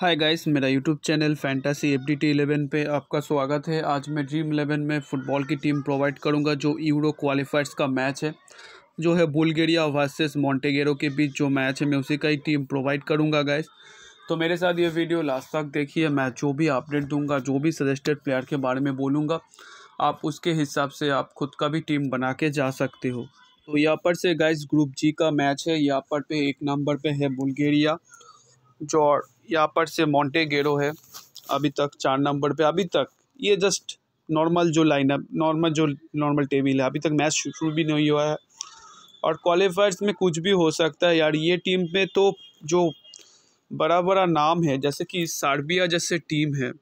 हाय guys मेरा YouTube channel fantasy F D T eleven पे आपका स्वागत है आज मैं ड्रीम इलेवन में फुटबॉल की टीम प्रोवाइड करूंगा जो यूरो क्वालिफायर्स का मैच है जो है बुल्गेरिया वर्सेस मॉन्टेगेरो के बीच जो मैच है मैं उसी का ही टीम प्रोवाइड करूंगा गाइस तो मेरे साथ ये वीडियो लास्ट तक देखिए मैं जो भी अपडेट दूँगा जो भी सजेस्टेड प्लेयर के बारे में बोलूँगा आप उसके हिसाब से आप खुद का भी टीम बना के जा सकते हो तो यहाँ पर से गाइस ग्रुप जी का मैच है यहाँ पर पे एक नंबर पर है बुल्गेरिया जो यहाँ पर से मोंटे गेरो है अभी तक चार नंबर पे अभी तक ये जस्ट नॉर्मल जो लाइनअप नॉर्मल जो नॉर्मल टेबल है अभी तक मैच शुरू भी नहीं हुआ है और क्वालिफायर्स में कुछ भी हो सकता है यार ये टीम में तो जो बड़ा बड़ा नाम है जैसे कि सार्बिया जैसे टीम है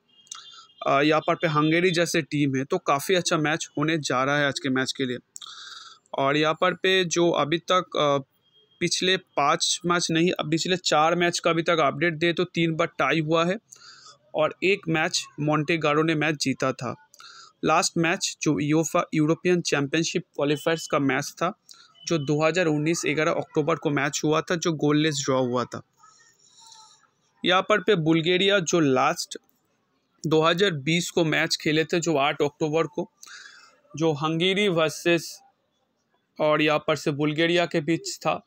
यहाँ पर पे हंगेरी जैसे टीम है तो काफ़ी अच्छा मैच होने जा रहा है आज के मैच के लिए और यहाँ पर पे जो अभी तक पिछले पाँच मैच नहीं अब पिछले चार मैच का अभी तक अपडेट दे तो तीन बार टाई हुआ है और एक मैच मॉन्टेगारो ने मैच जीता था लास्ट मैच जो यूफा यूरोपियन चैम्पियनशिप क्वालिफायर्स का मैच था जो 2019 11 अक्टूबर को मैच हुआ था जो गोललेस ड्रॉ हुआ था यहाँ पर पे बुल्गेरिया जो लास्ट 2020 को मैच खेले थे जो 8 अक्टूबर को जो हंगेरी वर्सेस और यहाँ पर से बुल्गेरिया के बीच था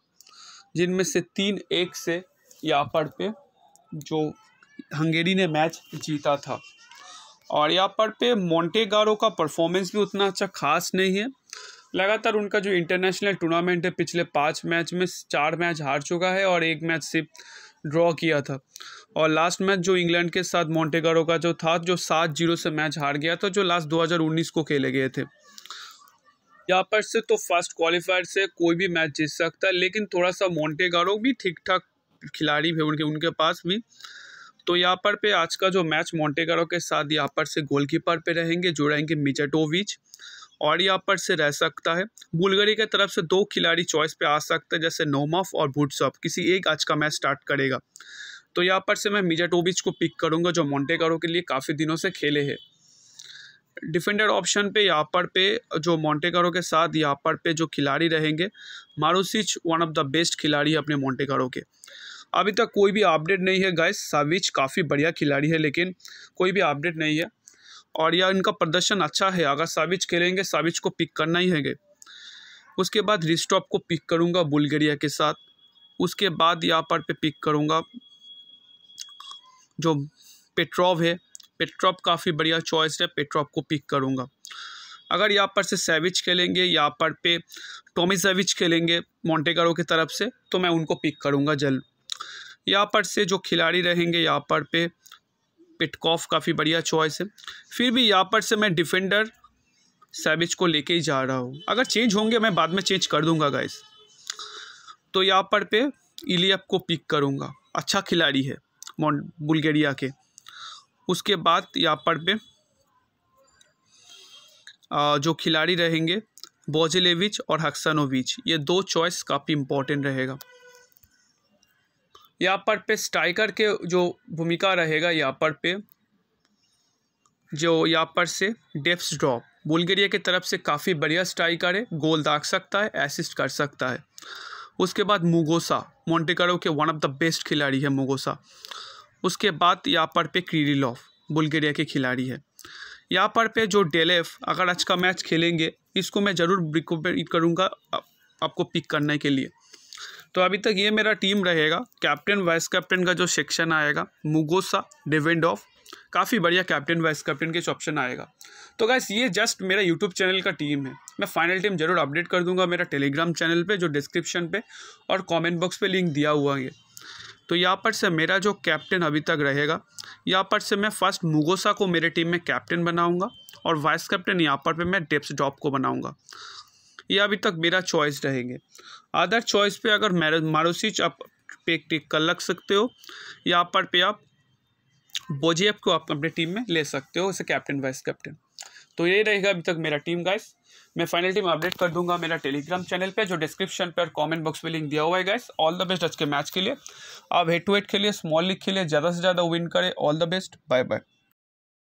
जिनमें से तीन एक से यहाँ पर पे जो हंगेरी ने मैच जीता था और यहाँ पर पे मोंटेगारो का परफॉर्मेंस भी उतना अच्छा खास नहीं है लगातार उनका जो इंटरनेशनल टूर्नामेंट है पिछले पाँच मैच में चार मैच हार चुका है और एक मैच सिर्फ ड्रॉ किया था और लास्ट मैच जो इंग्लैंड के साथ मोंटेगारो का जो था जो सात जीरो से मैच हार गया था जो लास्ट 2019 को खेले गए थे यहाँ पर से तो फर्स्ट क्वालिफायर से कोई भी मैच जीत सकता है लेकिन थोड़ा सा मोन्टेगारो भी ठीक ठाक खिलाड़ी है उनके उनके पास भी तो यहाँ पर पे आज का जो मैच मोन्टेगारो के साथ यहाँ पर से गोलकीपर पे रहेंगे जो रहेंगे मिजेटोविच और यहाँ पर से रह सकता है बुलगरी की तरफ से दो खिलाड़ी चॉइस पे आ सकते हैं जैसे नोमफ और भुटसॉफ किसी एक आज का मैच स्टार्ट करेगा तो यहाँ पर से मैं मिजाटोविच को पिक करूँगा जो मोन्टेगारो के लिए काफ़ी दिनों से खेले हैं डिफेंडर ऑप्शन पे यहाँ पर पे जो मोंटेकारो के साथ यहाँ पर पे जो खिलाड़ी रहेंगे Marusic one of the best खिलाड़ी है अपने मोंटेकारो के अभी तक कोई भी अपडेट नहीं है गाइस साविच काफ़ी बढ़िया खिलाड़ी है लेकिन कोई भी अपडेट नहीं है और यह इनका प्रदर्शन अच्छा है अगर साविच खेलेंगे साविच को पिक करना ही है गे उसके बाद रिस्टॉप को पिक करूँगा बुल्गेरिया के साथ उसके बाद यहाँ पर पे पिक करूँगा जो पेट्रोव है पेट्रॉप काफ़ी बढ़िया चॉइस है पेट्रॉप को पिक करूँगा अगर यहाँ पर से सेविच खेलेंगे यहाँ पर पे टोमी सेविच खेलेंगे मोंटेगारो की तरफ से तो मैं उनको पिक करूँगा जल्द यहाँ पर से जो खिलाड़ी रहेंगे यहाँ पर पे पिटकॉफ काफ़ी बढ़िया चॉइस है फिर भी यहाँ पर से मैं डिफेंडर सैविच को लेके ही जा रहा हूँ अगर चेंज होंगे मैं बाद में चेंज कर दूंगा गाइस तो यहाँ पर पे इलियप को पिक करूँगा अच्छा खिलाड़ी है बुल्गेरिया के उसके बाद यहाँ पर पे जो खिलाड़ी रहेंगे बोजिलेविच और हक्सनोविच ये दो चॉइस काफ़ी इम्पोर्टेंट रहेगा यहाँ पर पे स्ट्राइकर के जो भूमिका रहेगा यहाँ पर पे जो यहाँ पर से डेप्स ड्रॉप बुल्गेरिया की तरफ से काफ़ी बढ़िया स्ट्राइकर है गोल दाग सकता है एसिस्ट कर सकता है उसके बाद मुगोसा मोन्टिकारो के वन ऑफ द बेस्ट खिलाड़ी है मुगोसा उसके बाद यापर पे क्रीडिलॉव बुल्गेरिया के खिलाड़ी है यापर पे जो डेलेफ अगर आज का मैच खेलेंगे इसको मैं ज़रूर रिकमेंड करूँगा आपको पिक करने के लिए तो अभी तक ये मेरा टीम रहेगा कैप्टन वाइस कैप्टन का जो सेक्शन आएगा मुगोसा डिवेंड ऑफ काफ़ी बढ़िया कैप्टन वाइस कैप्टन के ऑप्शन आएगा तो गैस ये जस्ट मेरा यूट्यूब चैनल का टीम है मैं फाइनल टीम जरूर अपडेट कर दूंगा मेरा टेलीग्राम चैनल पे जो डिस्क्रिप्शन पे और कमेंट बॉक्स पे लिंक दिया हुआ है तो यहाँ पर से मेरा जो कैप्टन अभी तक रहेगा यहाँ पर से मैं फर्स्ट मुगोसा को मेरे टीम में कैप्टन बनाऊँगा और वाइस कैप्टन यहाँ पर पे मैं डेप्स डॉप को बनाऊँगा ये अभी तक मेरा चॉइस रहेंगे अदर चॉइस पे अगर मारोसिच आप पे टिक कर लग सकते हो यहाँ पर पे आप बोजेप को आप अपने टीम में ले सकते हो उसे कैप्टन वाइस कैप्टन तो ये रहेगा अभी तक मेरा टीम गाइस मैं फाइनल टीम अपडेट कर दूंगा मेरा टेलीग्राम चैनल पे जो डिस्क्रिप्शन पर कमेंट बॉक्स में लिंक दिया हुआ है गाइस ऑल द बेस्ट आज के मैच के लिए आप हेड टू हेड खेलिए स्मॉल लीग खेलिए ज़्यादा से ज़्यादा विन करें all the best bye bye